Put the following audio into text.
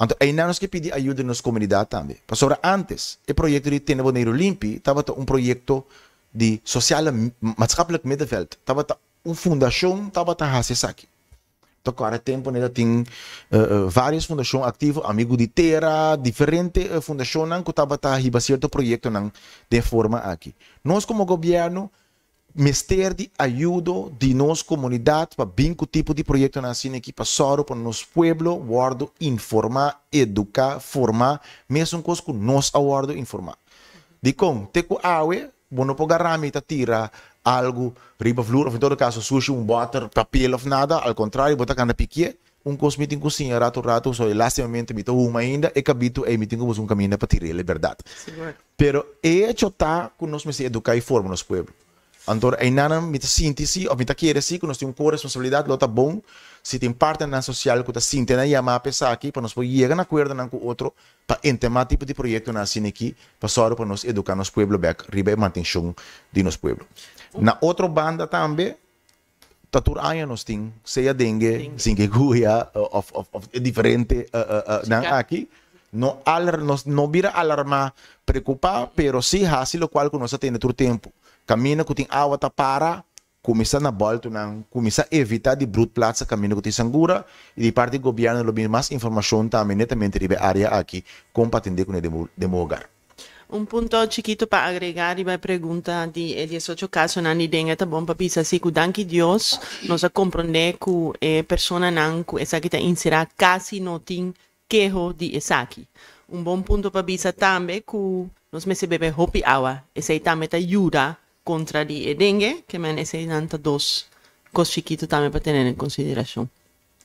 Então, aí nós que pedir ajuda nas comunidades também. Pastora, antes, o projeto de Tenda Boneiro Limpi estava um projeto de social, maatschappelijk middenveld. Estava uma fundação, estava a aqui. Então, claro, tempo, né, tem uh, várias fundações ativas, Amigo de Terra, diferentes uh, eh, fundações que estavam a riba certo projeto de forma aqui. Nós, como governo, Misterdi ayudo de nos comunidad para vincu tipo de proyecto nacional aqui para soro para nos pueblo guardo informar educar formar mesmo cos que nos awardo informar de com teco awe bono po garrame ta tira algo riba flor ou em todo caso sushi um butter papel of nada ao contrário botar cana pique um cosmito em cozinha rato rato só elasticamente mito uma ainda e cabito e mito como um caminho para tirar verdade. pero e chota com nos me educar e formar nos pueblo Andor en mita síntesis o mita decir que nos una responsabilidad lota bon si te parte la social que te siente na llama a pesar aquí para pues nos poder llegar a acuerdo con otro para entemar tipo de proyecto na sin aquí para solo para pues nos educar nos pueblo back ribe mantención de nos pueblo na otro banda también tatur año nos tin sea dengue sin que of of of diferente eh, eh, eh, na aquí no alar nos no vira alarma preocupa pero sí así lo cual que nos todo el tiempo Kamina que ting awa ta para, kumisa na balto ng, kumisa evita di brut plaza kamina ko sangura, e di parte do gobyerno lobi mas información también netamente ribe área aqui compatente con el demo, Um ponto Un chiquito para agregar y la pergunta de Elia Socio Caso Nani Denga está bom pisar, se que danke Dios nos comprende que eh, a pessoa nan que esa que está insera casi no quejo de esaki. Um bom ponto para pisar também que nós me bebê bebe água, essa esse também te ajuda contra die dingen que men is 92 codificado também para ter em consideração.